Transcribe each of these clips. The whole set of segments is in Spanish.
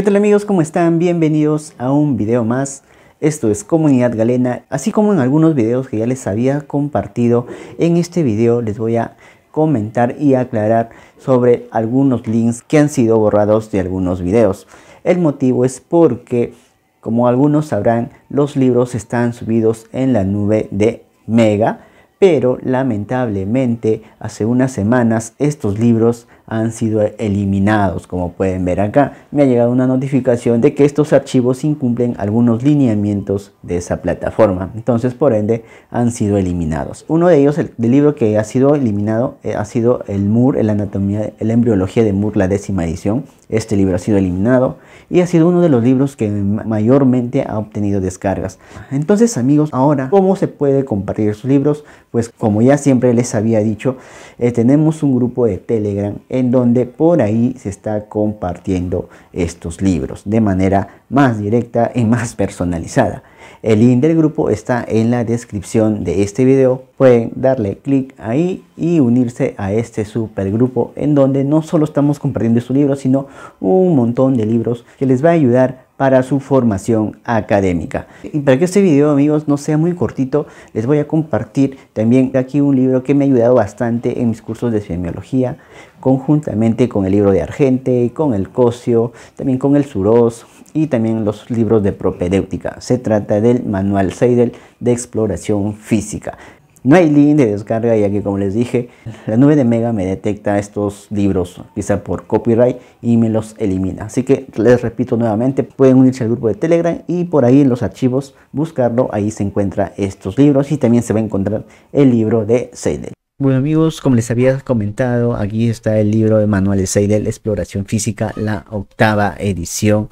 ¿Qué tal amigos? ¿Cómo están? Bienvenidos a un video más. Esto es Comunidad Galena, así como en algunos videos que ya les había compartido. En este video les voy a comentar y aclarar sobre algunos links que han sido borrados de algunos videos. El motivo es porque, como algunos sabrán, los libros están subidos en la nube de Mega, pero lamentablemente hace unas semanas estos libros han sido eliminados como pueden ver acá me ha llegado una notificación de que estos archivos incumplen algunos lineamientos de esa plataforma entonces por ende han sido eliminados uno de ellos el libro que ha sido eliminado eh, ha sido el MUR el anatomía la embriología de MUR la décima edición este libro ha sido eliminado y ha sido uno de los libros que mayormente ha obtenido descargas. Entonces amigos, ahora, ¿cómo se puede compartir sus libros? Pues como ya siempre les había dicho, eh, tenemos un grupo de Telegram en donde por ahí se está compartiendo estos libros de manera más directa y más personalizada. El link del grupo está en la descripción de este video. Pueden darle clic ahí y unirse a este super grupo en donde no solo estamos compartiendo su libro, sino un montón de libros que les va a ayudar para su formación académica. Y para que este video, amigos, no sea muy cortito, les voy a compartir también aquí un libro que me ha ayudado bastante en mis cursos de semiología, conjuntamente con el libro de Argente, con el Cosio, también con el Suros y también los libros de propedéutica. Se trata del Manual Seidel de Exploración Física. No hay link de descarga ya que como les dije, la nube de Mega me detecta estos libros quizá por copyright y me los elimina. Así que les repito nuevamente, pueden unirse al grupo de Telegram y por ahí en los archivos buscarlo, ahí se encuentra estos libros y también se va a encontrar el libro de Seidel. Bueno amigos, como les había comentado, aquí está el libro de Manuel Seidel, Exploración Física, la octava edición.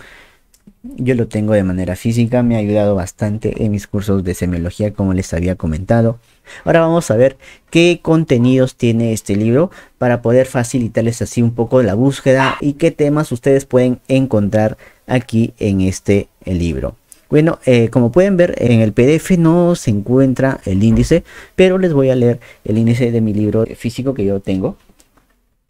Yo lo tengo de manera física, me ha ayudado bastante en mis cursos de semiología como les había comentado. Ahora vamos a ver qué contenidos tiene este libro para poder facilitarles así un poco la búsqueda y qué temas ustedes pueden encontrar aquí en este libro. Bueno, eh, como pueden ver en el PDF no se encuentra el índice, pero les voy a leer el índice de mi libro físico que yo tengo.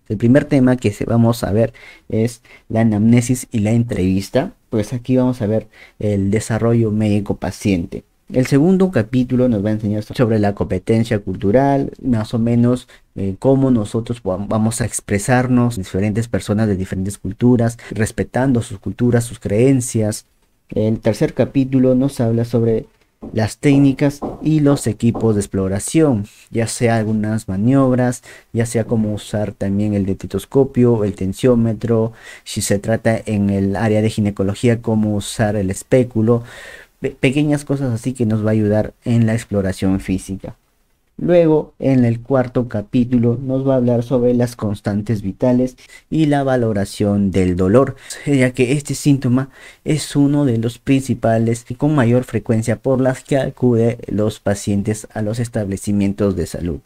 El primer tema que vamos a ver es la anamnesis y la entrevista, pues aquí vamos a ver el desarrollo médico paciente. El segundo capítulo nos va a enseñar sobre la competencia cultural, más o menos eh, cómo nosotros vamos a expresarnos, diferentes personas de diferentes culturas, respetando sus culturas, sus creencias. El tercer capítulo nos habla sobre las técnicas y los equipos de exploración, ya sea algunas maniobras, ya sea cómo usar también el detetoscopio, el tensiómetro, si se trata en el área de ginecología, cómo usar el espéculo, pequeñas cosas así que nos va a ayudar en la exploración física. Luego, en el cuarto capítulo, nos va a hablar sobre las constantes vitales y la valoración del dolor, ya que este síntoma es uno de los principales y con mayor frecuencia por las que acude los pacientes a los establecimientos de salud.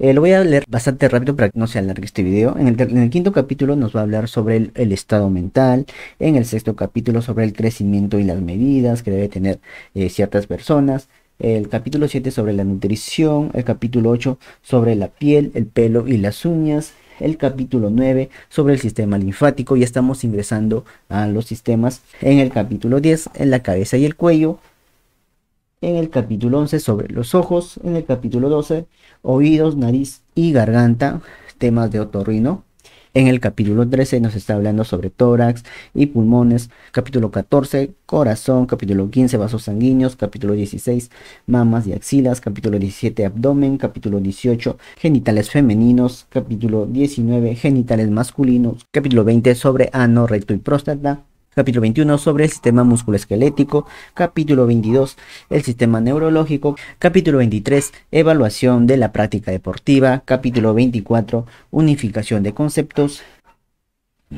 Eh, lo voy a leer bastante rápido para que no se alargue este video. En el, quinto capítulo nos va a hablar sobre el, estado mental. En el sexto capítulo sobre el crecimiento y las medidas que debe tener eh, ciertas personas el capítulo 7 sobre la nutrición, el capítulo 8 sobre la piel, el pelo y las uñas, el capítulo 9 sobre el sistema linfático, ya estamos ingresando a los sistemas, en el capítulo 10 en la cabeza y el cuello, en el capítulo 11 sobre los ojos, en el capítulo 12 oídos, nariz y garganta, temas de otorrino, en el capítulo 13 nos está hablando sobre tórax y pulmones. Capítulo 14, corazón. Capítulo 15, vasos sanguíneos. Capítulo 16, mamas y axilas. Capítulo 17, abdomen. Capítulo 18, genitales femeninos. Capítulo 19, genitales masculinos. Capítulo 20, sobre ano, recto y próstata capítulo 21 sobre el sistema musculoesquelético, capítulo 22 el sistema neurológico, capítulo 23 evaluación de la práctica deportiva, capítulo 24 unificación de conceptos,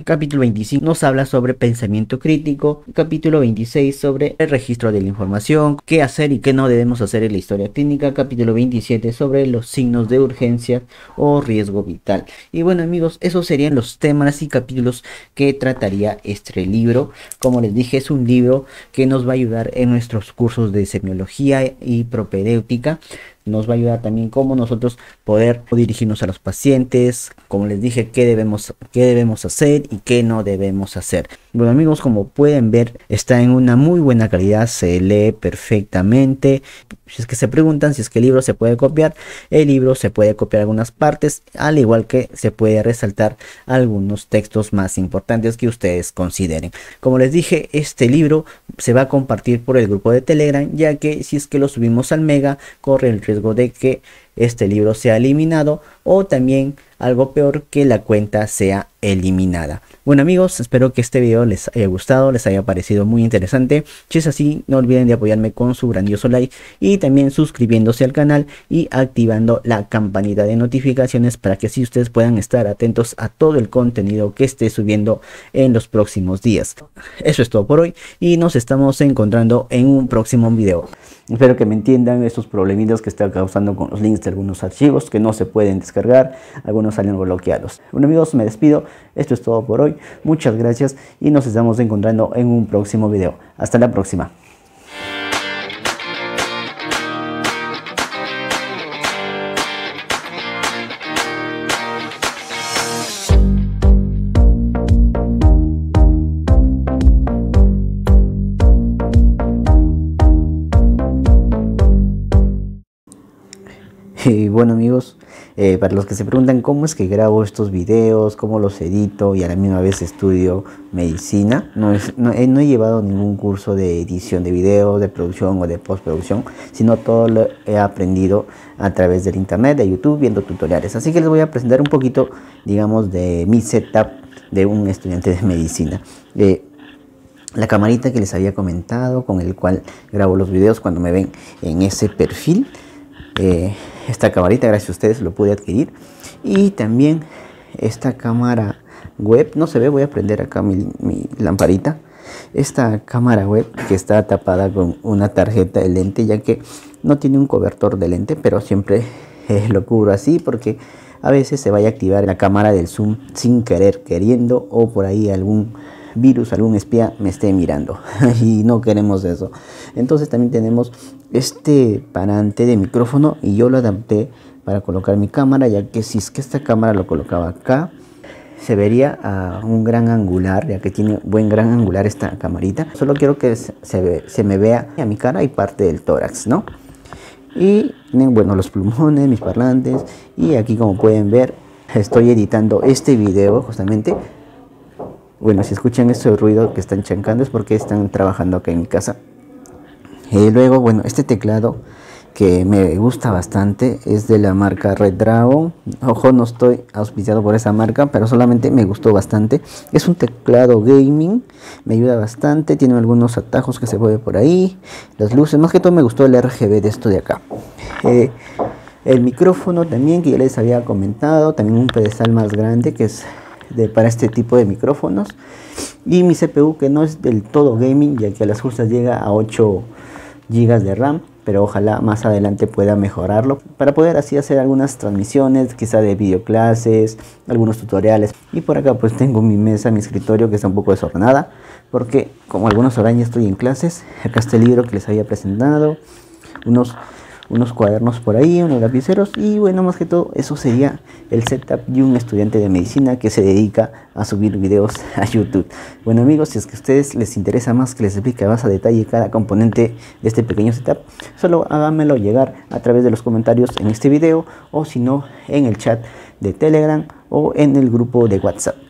Capítulo 25 nos habla sobre pensamiento crítico. Capítulo 26 sobre el registro de la información, qué hacer y qué no debemos hacer en la historia clínica. Capítulo 27 sobre los signos de urgencia o riesgo vital. Y bueno amigos, esos serían los temas y capítulos que trataría este libro. Como les dije, es un libro que nos va a ayudar en nuestros cursos de semiología y propedéutica nos va a ayudar también como nosotros poder dirigirnos a los pacientes, como les dije, qué debemos, qué debemos hacer y qué no debemos hacer. Bueno amigos, como pueden ver, está en una muy buena calidad, se lee perfectamente. Si es que se preguntan si es que el libro se puede copiar, el libro se puede copiar algunas partes, al igual que se puede resaltar algunos textos más importantes que ustedes consideren. Como les dije, este libro se va a compartir por el grupo de Telegram, ya que si es que lo subimos al Mega, corre el riesgo 5でけ este libro sea eliminado o también algo peor que la cuenta sea eliminada. Bueno amigos, espero que este video les haya gustado, les haya parecido muy interesante. Si es así, no olviden de apoyarme con su grandioso like y también suscribiéndose al canal y activando la campanita de notificaciones para que así ustedes puedan estar atentos a todo el contenido que esté subiendo en los próximos días. Eso es todo por hoy y nos estamos encontrando en un próximo video. Espero que me entiendan estos problemitas que está causando con los links este, algunos archivos que no se pueden descargar, algunos salen bloqueados. Bueno amigos, me despido, esto es todo por hoy, muchas gracias y nos estamos encontrando en un próximo video. Hasta la próxima. bueno amigos, eh, para los que se preguntan cómo es que grabo estos videos, cómo los edito y a la misma vez estudio medicina, no, eh, he llevado ningún curso de edición de videos, de producción o de postproducción, sino todo lo he aprendido a través del internet, de YouTube, viendo tutoriales. Así que les voy a presentar un poquito, digamos, de mi setup de un estudiante de medicina. Eh, la camarita que les había comentado, con el cual grabo los videos cuando me ven en ese perfil. Eh, esta camarita, gracias a ustedes lo pude adquirir. Y también esta cámara web, no se ve, voy a prender acá mi, lamparita. Esta cámara web que está tapada con una tarjeta de lente, ya que no tiene un cobertor de lente, pero siempre eh, lo cubro así porque a veces se vaya a activar la cámara del zoom sin querer, queriendo o por ahí algún virus, algún espía me esté mirando. y no queremos eso. Entonces también tenemos este parante de micrófono y yo lo adapté para colocar mi cámara, ya que si es que esta cámara lo colocaba acá, se vería a un gran angular, ya que tiene buen gran angular esta camarita. Solo quiero que se, me vea a mi cara y parte del tórax, ¿no? Y bueno, los plumones, mis parlantes. Y aquí como pueden ver, estoy editando este video justamente bueno, si escuchan ese ruido que están chancando es porque están trabajando acá en mi casa. Y eh, luego, bueno, este teclado que me gusta bastante es de la marca Red Dragon. Ojo, no estoy auspiciado por esa marca, pero solamente me gustó bastante. Es un teclado gaming, me ayuda bastante, tiene algunos atajos que se mueve por ahí, las luces, más que todo me gustó el RGB de esto de acá. Eh, el micrófono también que ya les había comentado, también un pedestal más grande que es para este tipo de micrófonos. Y mi CPU que no es del todo gaming, ya que a las justas llega a 8 GB de RAM. Pero ojalá más adelante pueda mejorarlo para poder así hacer algunas transmisiones, quizá de videoclases, algunos tutoriales. Y por acá pues tengo mi mesa, mi escritorio que está un poco desordenada. Porque como algunos ahora ya estoy en clases, acá está el libro que les había presentado. Unos unos cuadernos por ahí, unos lapiceros y bueno, más que todo eso sería el setup de un estudiante de medicina que se dedica a subir videos a YouTube. Bueno amigos, si es que a ustedes les interesa más que les explique más a detalle cada componente de este pequeño setup, solo háganmelo llegar a través de los comentarios en este video o si no en el chat de Telegram o en el grupo de WhatsApp.